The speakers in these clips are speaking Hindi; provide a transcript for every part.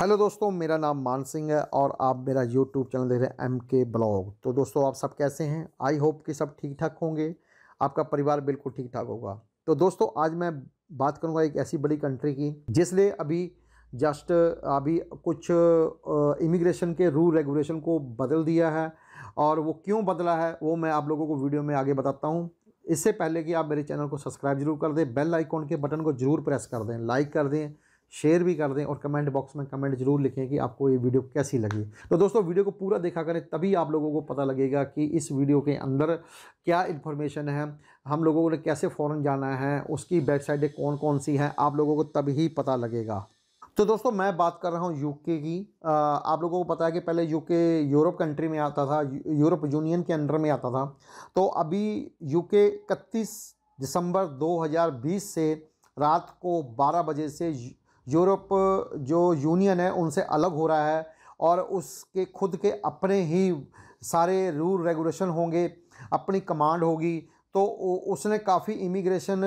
हेलो दोस्तों मेरा नाम मान सिंह है और आप मेरा यूट्यूब चैनल देख रहे हैं एम के ब्लॉग तो दोस्तों आप सब कैसे हैं आई होप कि सब ठीक ठाक होंगे आपका परिवार बिल्कुल ठीक ठाक होगा तो दोस्तों आज मैं बात करूंगा एक ऐसी बड़ी कंट्री की जिसने अभी जस्ट अभी कुछ इमिग्रेशन के रूल रेगुलेशन को बदल दिया है और वो क्यों बदला है वो मैं आप लोगों को वीडियो में आगे बताता हूँ इससे पहले कि आप मेरे चैनल को सब्सक्राइब जरूर कर दें बेल आइकॉन के बटन को जरूर प्रेस कर दें लाइक कर दें शेयर भी कर दें और कमेंट बॉक्स में कमेंट जरूर लिखें कि आपको ये वीडियो कैसी लगी तो दोस्तों वीडियो को पूरा देखा करें तभी आप लोगों को पता लगेगा कि इस वीडियो के अंदर क्या इन्फॉर्मेशन है हम लोगों ने कैसे फ़ौरन जाना है उसकी वेबसाइटें कौन कौन सी हैं आप लोगों को तभी पता लगेगा तो दोस्तों मैं बात कर रहा हूँ यूके की आ, आप लोगों को पता है कि पहले यूके यूरोप कंट्री में आता था यूरोप यूनियन के अंडर में आता था तो अभी यूके इकतीस दिसंबर 2020 से रात को 12 बजे से यूरोप जो यूनियन है उनसे अलग हो रहा है और उसके खुद के अपने ही सारे रूल रेगुलेशन होंगे अपनी कमांड होगी तो उसने काफ़ी इमिग्रेशन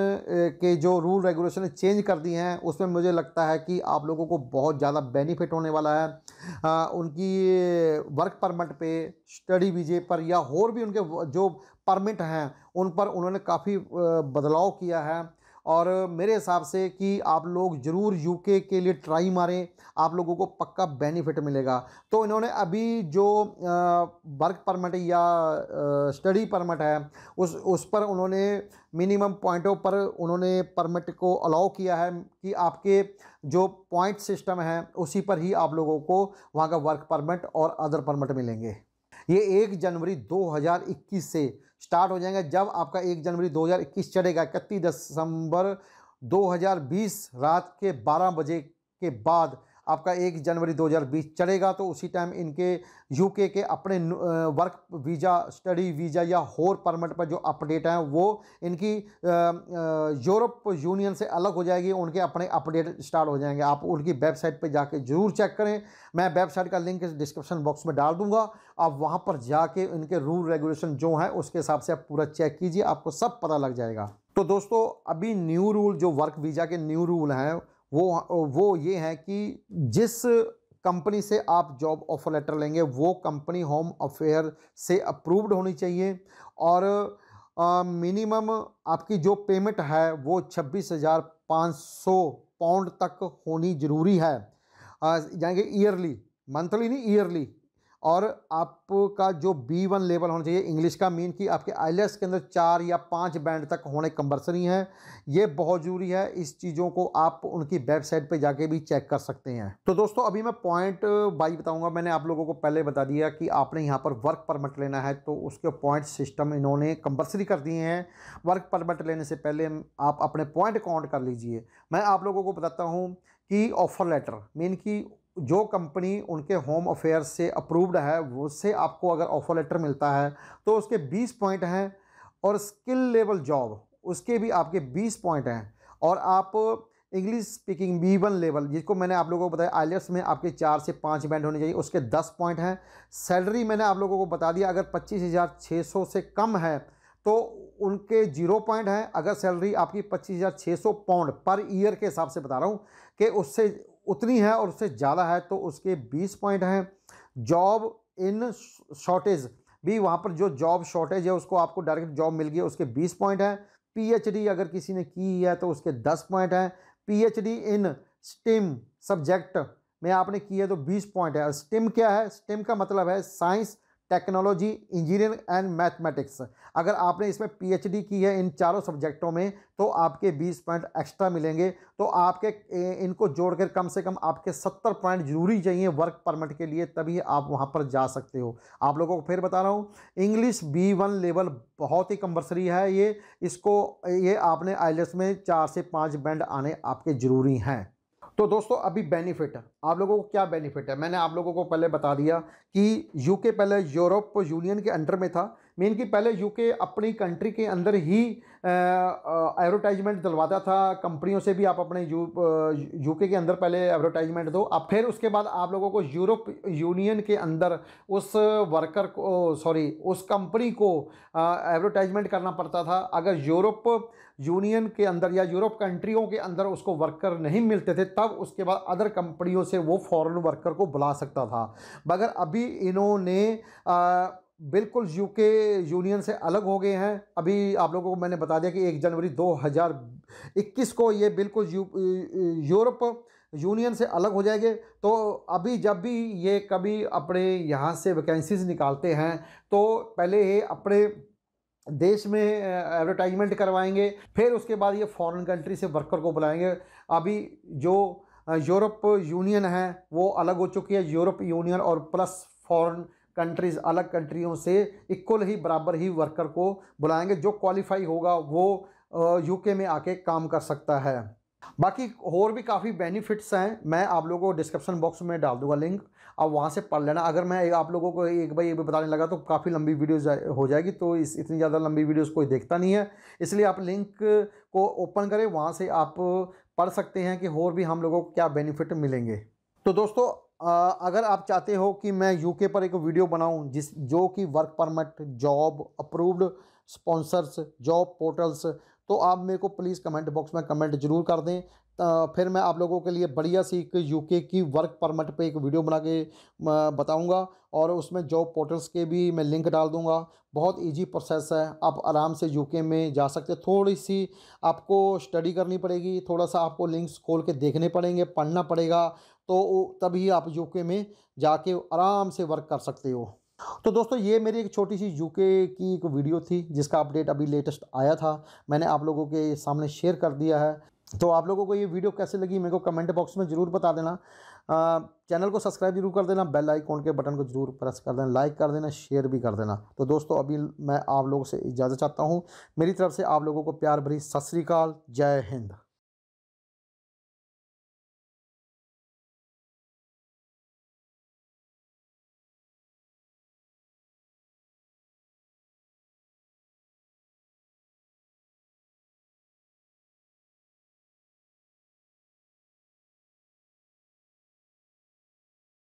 के जो रूल रेगुलेशन चेंज कर दिए हैं उसमें मुझे लगता है कि आप लोगों को बहुत ज़्यादा बेनिफिट होने वाला है आ, उनकी वर्क परमिट पे स्टडी वीजे पर या और भी उनके जो परमिट हैं उन पर उन्होंने काफ़ी बदलाव किया है और मेरे हिसाब से कि आप लोग ज़रूर यूके के लिए ट्राई मारें आप लोगों को पक्का बेनिफिट मिलेगा तो इन्होंने अभी जो वर्क परमिट या स्टडी परमिट है उस उस पर उन्होंने मिनिमम पॉइंटों पर उन्होंने परमिट को अलाउ किया है कि आपके जो पॉइंट सिस्टम है उसी पर ही आप लोगों को वहाँ का वर्क परमिट और अदर परमिट मिलेंगे ये एक जनवरी 2021 से स्टार्ट हो जाएंगे जब आपका एक जनवरी 2021 चलेगा इकतीस दिसंबर 2020 रात के 12 बजे के बाद आपका एक जनवरी 2020 चलेगा तो उसी टाइम इनके यूके के अपने वर्क वीज़ा स्टडी वीज़ा या होर परमिट पर जो अपडेट हैं वो इनकी यूरोप यूनियन से अलग हो जाएगी उनके अपने अपडेट स्टार्ट हो जाएंगे आप उनकी वेबसाइट पर जाके ज़रूर चेक करें मैं वेबसाइट का लिंक डिस्क्रिप्शन बॉक्स में डाल दूंगा आप वहाँ पर जाके इनके रूल रेगुलेशन जो हैं उसके हिसाब से आप पूरा चेक कीजिए आपको सब पता लग जाएगा तो दोस्तों अभी न्यू रूल जो वर्क वीज़ा के न्यू रूल हैं वो वो ये है कि जिस कंपनी से आप जॉब ऑफर लेटर लेंगे वो कंपनी होम अफेयर से अप्रूव्ड होनी चाहिए और मिनिमम आपकी जो पेमेंट है वो छब्बीस हज़ार पाँच सौ पाउंड तक होनी ज़रूरी है जाएंगे ईयरली मंथली नहीं ईयरली और आपका जो बी वन लेवल होना चाहिए इंग्लिश का मीन कि आपके आईलेट्स के अंदर चार या पाँच बैंड तक होने कंपलसरी हैं ये बहुत ज़रूरी है इस चीज़ों को आप उनकी वेबसाइट पे जाके भी चेक कर सकते हैं तो दोस्तों अभी मैं पॉइंट बाई बताऊंगा मैंने आप लोगों को पहले बता दिया कि आपने यहाँ पर वर्क परमिट लेना है तो उसके पॉइंट सिस्टम इन्होंने कंपलसरी कर दिए हैं वर्क परमिट लेने से पहले आप अपने पॉइंट काउंट कर लीजिए मैं आप लोगों को बताता हूँ कि ऑफ़र लेटर मीन की जो कंपनी उनके होम अफेयर्स से अप्रूव्ड है उससे आपको अगर ऑफर लेटर मिलता है तो उसके 20 पॉइंट हैं और स्किल लेवल जॉब उसके भी आपके 20 पॉइंट हैं और आप English speaking B one level जिसको मैंने आप लोगों को बताया आइलेट्स में आपके चार से पाँच बैंड होने चाहिए उसके दस पॉइंट हैं सैलरी मैंने आप लोगों को बता दिया अगर पच्चीस हज़ार छः सौ से कम है तो उनके जीरो पॉइंट हैं अगर सैलरी आपकी पच्चीस हज़ार छः सौ पाउंड पर ईयर के हिसाब से बता रहा हूँ कि उससे उतनी है और उससे ज़्यादा है तो उसके बीस पॉइंट हैं जॉब इन शॉर्टेज भी वहाँ पर जो जॉब शॉर्टेज है उसको आपको डायरेक्ट जॉब मिल गई है उसके बीस पॉइंट हैं पीएचडी अगर किसी ने की है तो उसके दस पॉइंट हैं पीएचडी इन स्टिम सब्जेक्ट में आपने की है तो बीस पॉइंट है और स्टिम क्या है स्टिम का मतलब है science technology engineering and mathematics अगर आपने इसमें पीएचडी की है इन चारों सब्जेक्टों में तो आपके 20 पॉइंट एक्स्ट्रा मिलेंगे तो आपके इनको जोड़कर कम से कम आपके 70 पॉइंट जरूरी चाहिए वर्क परमिट के लिए तभी आप वहां पर जा सकते हो आप लोगों को फिर बता रहा हूँ इंग्लिश बी वन लेवल बहुत ही कंपल्सरी है ये इसको ये आपने आइलेट्स में चार से पाँच बैंड आने आपके ज़रूरी हैं तो दोस्तों अभी बेनिफिट आप लोगों को क्या बेनिफिट है मैंने आप लोगों को पहले बता दिया कि यूके पहले यूरोप यूनियन के अंडर में था मेन कि पहले यूके अपनी कंट्री के अंदर ही एडवर्टाइजमेंट दिलवाता था कंपनियों से भी आप अपने यू यूके के अंदर पहले एडवर्टाइजमेंट दो अब फिर उसके बाद आप लोगों को यूरोप यूनियन के अंदर उस वर्कर को सॉरी उस कंपनी को एडवर्टाइजमेंट करना पड़ता था अगर यूरोप यूनियन के अंदर या यूरोप कंट्रियों के अंदर उसको वर्कर नहीं मिलते थे तब उसके बाद अदर कंपनियों से वो फॉरेन वर्कर को बुला सकता था मगर अभी इन्होंने बिल्कुल यूके यूनियन से अलग हो गए हैं अभी आप लोगों को मैंने बता दिया कि एक जनवरी 2021 को ये बिल्कुल यू, यूरोप यूनियन से अलग हो जाएंगे तो अभी जब भी ये कभी अपने यहाँ से वैकेंसीज निकालते हैं तो पहले ये अपने देश में एडवर्टाइजमेंट करवाएंगे फिर उसके बाद ये फॉरेन कंट्री से वर्कर को बुलाएंगे अभी जो यूरोप यूनियन है वो अलग हो चुकी है यूरोप यूनियन और प्लस फॉरेन कंट्रीज़ अलग कंट्रियों से इक्वल ही बराबर ही वर्कर को बुलाएंगे जो क्वालिफाई होगा वो यूके में आके काम कर सकता है बाकी और भी काफ़ी बेनिफिट्स हैं मैं आप लोगों को डिस्क्रिप्शन बॉक्स में डाल दूंगा लिंक आप वहाँ से पढ़ लेना अगर मैं आप लोगों को एक बार ये भी बताने लगा तो काफ़ी लंबी वीडियो हो जाएगी तो इस इतनी ज़्यादा लंबी वीडियोस कोई देखता नहीं है इसलिए आप लिंक को ओपन करें वहाँ से आप पढ़ सकते हैं कि और भी हम लोगों को क्या बेनिफिट मिलेंगे तो दोस्तों अगर आप चाहते हो कि मैं यूके पर एक वीडियो बनाऊं जिस जो कि work permit job approved sponsors job portals तो आप मेरे को प्लीज़ कमेंट बॉक्स में कमेंट जरूर कर दें फिर मैं आप लोगों के लिए बढ़िया सी एक यूके की वर्क परमिट पे एक वीडियो बना के बताऊंगा और उसमें जॉब पोर्टल्स के भी मैं लिंक डाल दूंगा बहुत इजी प्रोसेस है आप आराम से यूके में जा सकते थोड़ी सी आपको स्टडी करनी पड़ेगी थोड़ा सा आपको लिंक्स खोल के देखने पड़ेंगे पढ़ना पड़ेगा तो तभी आप यूके में जाके आराम से वर्क कर सकते हो तो दोस्तों ये मेरी एक छोटी सी यूके की एक वीडियो थी जिसका अपडेट अभी लेटेस्ट आया था मैंने आप लोगों के सामने शेयर कर दिया है तो आप लोगों को ये वीडियो कैसे लगी मेरे को कमेंट बॉक्स में ज़रूर बता देना चैनल को सब्सक्राइब जरूर कर देना बेल आइकॉन के बटन को जरूर प्रेस कर देना लाइक कर देना शेयर भी कर देना तो दोस्तों अभी मैं आप लोगों से इजाज़त चाहता हूँ मेरी तरफ से आप लोगों को प्यार भरी सत श्रीकाल जय हिंद